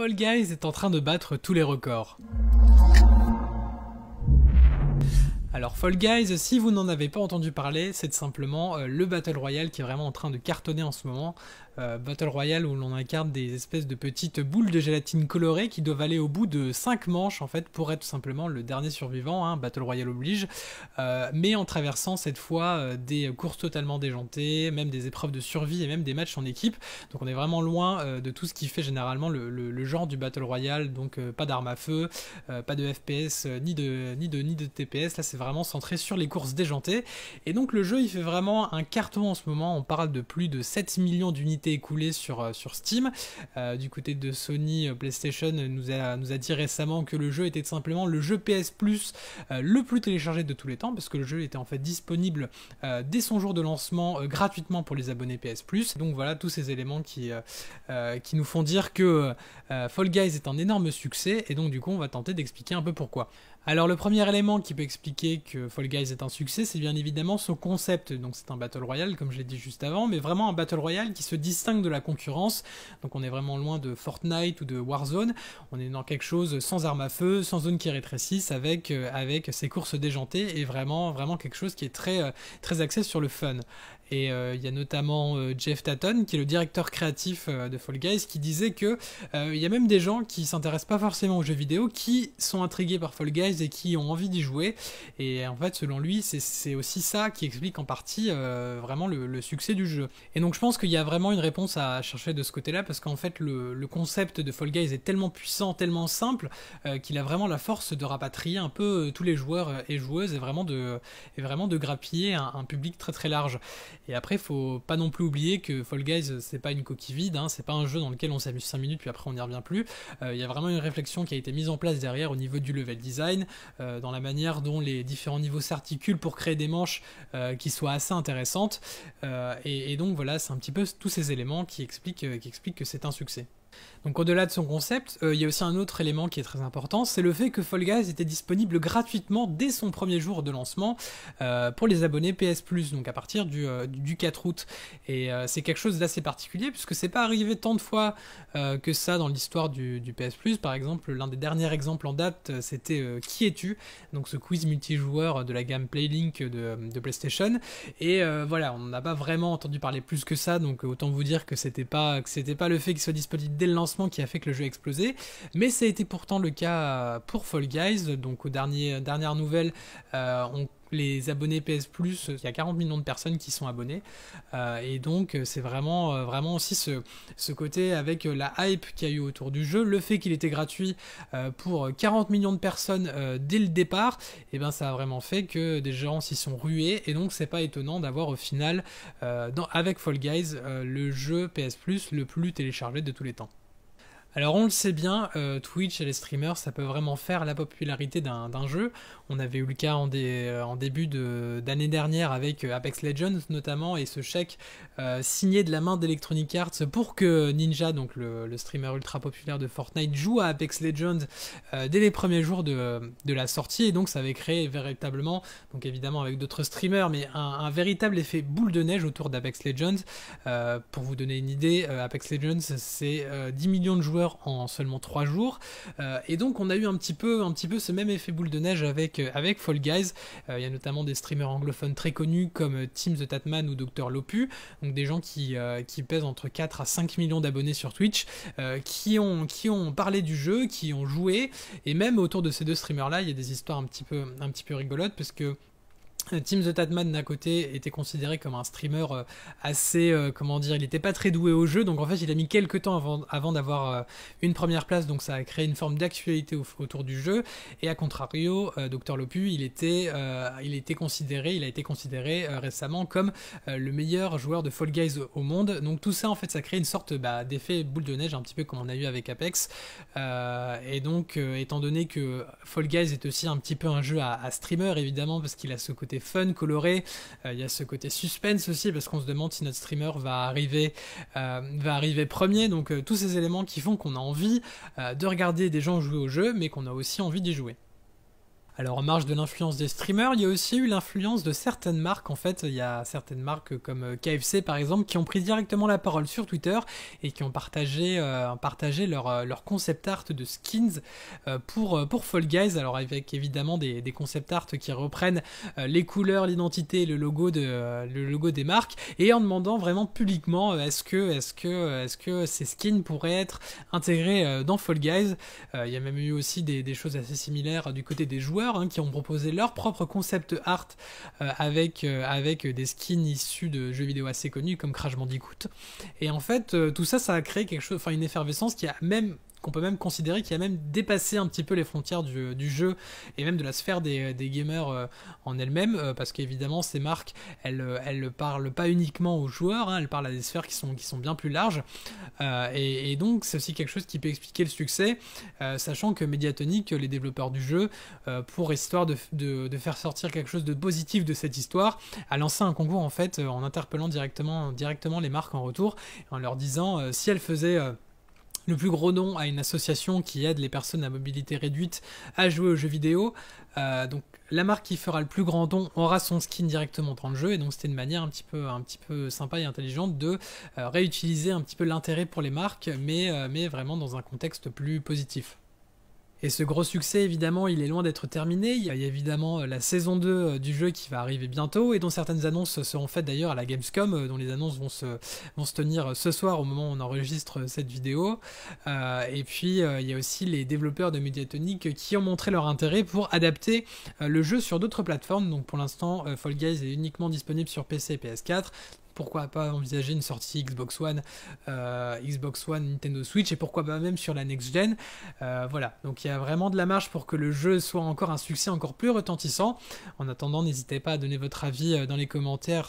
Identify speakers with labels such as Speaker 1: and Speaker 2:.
Speaker 1: Fall Guys est en train de battre tous les records. Alors Fall Guys, si vous n'en avez pas entendu parler, c'est simplement euh, le Battle Royale qui est vraiment en train de cartonner en ce moment. Euh, Battle Royale où l'on incarne des espèces de petites boules de gélatine colorées qui doivent aller au bout de 5 manches en fait pour être tout simplement le dernier survivant, hein, Battle Royale oblige, euh, mais en traversant cette fois euh, des courses totalement déjantées, même des épreuves de survie et même des matchs en équipe. Donc on est vraiment loin de tout ce qui fait généralement le, genre du Battle Royale, donc pas d'armes à feu, pas de FPS, ni de, ni, de, ni de TPS, là c'est vraiment centré sur les courses déjantées. Et donc le jeu il fait vraiment un carton en ce moment, on parle de plus de 7 millions d'unités écoulé sur, euh, sur Steam. Euh, du côté de Sony, euh, PlayStation nous a, nous a dit récemment que le jeu était simplement le jeu PS Plus le plus téléchargé de tous les temps, parce que le jeu était en fait disponible dès son jour de lancement gratuitement pour les abonnés PS Plus. Donc voilà tous ces éléments qui, qui nous font dire que Fall Guys est un énorme succès, et donc du coup on va tenter d'expliquer un peu pourquoi. Alors le premier élément qui peut expliquer que Fall Guys est un succès, c'est bien évidemment son concept. Donc c'est un battle royale, comme je l'ai dit juste avant, mais vraiment un battle royale qui se distingue de la concurrence. Donc on est vraiment loin de Fortnite ou de Warzone. On est dans quelque chose sans armes à feu, sans zone qui rétrécisse avec euh, avec ses courses déjantées et vraiment vraiment quelque chose qui est très euh, très axé sur le fun. Et euh, il y a notamment euh, Jeff Tatton, qui est le directeur créatif euh, de Fall Guys, qui disait que il y a même des gens qui s'intéressent pas forcément aux jeux vidéo, qui sont intrigués par Fall Guys et qui ont envie d'y jouer. Et en fait, selon lui, c'est aussi ça qui explique en partie vraiment le, succès du jeu. Et donc je pense qu'il y a vraiment une réponse à chercher de ce côté-là, parce qu'en fait, le, concept de Fall Guys est tellement puissant, tellement simple, qu'il a vraiment la force de rapatrier un peu tous les joueurs et joueuses et vraiment de, vraiment de grappiller un public très très large. Et après, faut pas non plus oublier que Fall Guys, c'est pas une coquille vide, hein, c'est pas un jeu dans lequel on s'amuse 5 minutes puis après on n'y revient plus. Il euh, y a vraiment une réflexion qui a été mise en place derrière au niveau du level design, euh, dans la manière dont les différents niveaux s'articulent pour créer des manches euh, qui soient assez intéressantes. Et, donc voilà, c'est un petit peu tous ces éléments qui expliquent, qui expliquent que c'est un succès. Donc au-delà de son concept, euh, il y a aussi un autre élément qui est très important, c'est le fait que Fall Guys était disponible gratuitement dès son premier jour de lancement euh, pour les abonnés PS Plus, donc à partir du, 4 euh, août. Et c'est quelque chose d'assez particulier puisque c'est pas arrivé tant de fois que ça dans l'histoire du, PS Plus. Par exemple, l'un des derniers exemples en date, c'était Qui es-tu Donc ce quiz multijoueur de la gamme Playlink de, PlayStation. Et voilà, on n'a pas vraiment entendu parler plus que ça, donc autant vous dire que c'était pas que c'était pas le fait qu'il soit disponible le lancement qui a fait que le jeu a explosé. Mais ça a été pourtant le cas pour Fall Guys. Donc, aux dernier, dernières nouvelles, euh, on les abonnés PS Plus, il y a 40 millions de personnes qui sont abonnées. Euh, et donc euh, c'est vraiment, euh, vraiment aussi ce, côté avec la hype qu'il y a eu autour du jeu, le fait qu'il était gratuit pour 40 millions de personnes dès le départ, et eh ben ça a vraiment fait que des gens s'y sont rués. Et donc c'est pas étonnant d'avoir au final, avec Fall Guys, le jeu PS Plus le plus téléchargé de tous les temps. Alors on le sait bien, euh, Twitch et les streamers, ça peut vraiment faire la popularité d'un jeu. On avait eu le cas en, début d'année dernière avec euh, Apex Legends notamment et ce chèque euh, signé de la main d'Electronic Arts pour que Ninja, donc le, streamer ultra populaire de Fortnite, joue à Apex Legends dès les premiers jours de, la sortie. Et donc ça avait créé véritablement, donc évidemment avec d'autres streamers, mais un, un, véritable effet boule de neige autour d'Apex Legends. pour vous donner une idée, Apex Legends, c'est 10 millions de joueurs en seulement 3 jours. Euh, et donc on a eu un petit peu, un petit peu ce même effet boule de neige avec, euh, avec Fall Guys. Euh, il y a notamment des streamers anglophones très connus comme Team the Tatman ou Dr Lopu, donc des gens qui, qui pèsent entre 4 à 5 millions d'abonnés sur Twitch, qui, ont, qui ont parlé du jeu, qui ont joué, et même autour de ces deux streamers-là, il y a des histoires un petit peu, un petit peu rigolotes parce que Team the Tatman d'un côté était considéré comme un streamer euh, assez, euh, comment dire, il n'était pas très doué au jeu, donc en fait il a mis quelques temps avant, d'avoir euh, une première place, donc ça a créé une forme d'actualité autour du jeu. Et à contrario, Dr Lopu, il était, il était considéré, il a été considéré récemment comme le meilleur joueur de Fall Guys au monde. Donc tout ça en fait ça crée une sorte bah, d'effet boule de neige un petit peu comme on a eu avec Apex. et donc étant donné que Fall Guys est aussi un petit peu un jeu à streamer évidemment parce qu'il a ce côté fun, coloré, il euh, y a ce côté suspense aussi, parce qu'on se demande si notre streamer va arriver, euh, va arriver premier, donc euh, tous ces éléments qui font qu'on a envie de regarder des gens jouer au jeu, mais qu'on a aussi envie d'y jouer. Alors en marge de l'influence des streamers, il y a aussi eu l'influence de certaines marques. En fait, il y a certaines marques comme euh, KFC par exemple qui ont pris directement la parole sur Twitter et qui ont partagé, euh, euh, leur, concept art de skins pour, pour Fall Guys. Alors avec évidemment des, concept art qui reprennent les couleurs, l'identité, le logo le logo des marques et en demandant vraiment publiquement est-ce que est-ce que est-ce que ces skins pourraient être intégrés dans Fall Guys. il y a même eu aussi des choses assez similaires du côté des joueurs Hein, qui ont proposé leur propre concept art euh, avec, euh, avec des skins issus de jeux vidéo assez connus comme Crash Bandicoot. Et en fait, euh, tout ça, ça a créé quelque chose, enfin une effervescence qui a même qu'on peut même considérer qu'il a même dépassé un petit peu les frontières du, jeu et même de la sphère des, gamers euh, en elle-même, euh, parce qu'évidemment ces marques, elles, ne euh, parlent pas uniquement aux joueurs, hein, elles parlent à des sphères qui sont, qui sont bien plus larges, et, donc c'est aussi quelque chose qui peut expliquer le succès, sachant que Mediatonic, les développeurs du jeu, pour histoire de, faire sortir quelque chose de positif de cette histoire, a lancé un concours en fait en interpellant directement, directement les marques en retour, en leur disant si elles faisaient le plus gros nom à une association qui aide les personnes à mobilité réduite à jouer aux jeux vidéo. Euh, donc la marque qui fera le plus grand don aura son skin directement dans le jeu et donc c'était une manière un petit peu, un petit peu sympa et intelligente de euh, réutiliser un petit peu l'intérêt pour les marques mais euh, vraiment dans un contexte plus positif. Et ce gros succès, évidemment, il est loin d'être terminé. Il y a évidemment euh, la saison 2 euh, du jeu qui va arriver bientôt et dont certaines annonces seront faites d'ailleurs à la Gamescom, euh, dont les annonces vont se, tenir ce soir au moment où on enregistre cette vidéo. et puis, il y a aussi les développeurs de Mediatonic qui ont montré leur intérêt pour adapter le jeu sur d'autres plateformes. Donc, pour l'instant, Fall Guys est uniquement disponible sur PC et PS4 pourquoi pas envisager une sortie Xbox One, euh, Xbox One, Nintendo Switch et pourquoi pas même sur la next gen. Euh, voilà, donc il y a vraiment de la marge pour que le jeu soit encore un succès encore plus retentissant. En attendant, n'hésitez pas à donner votre avis euh, dans les commentaires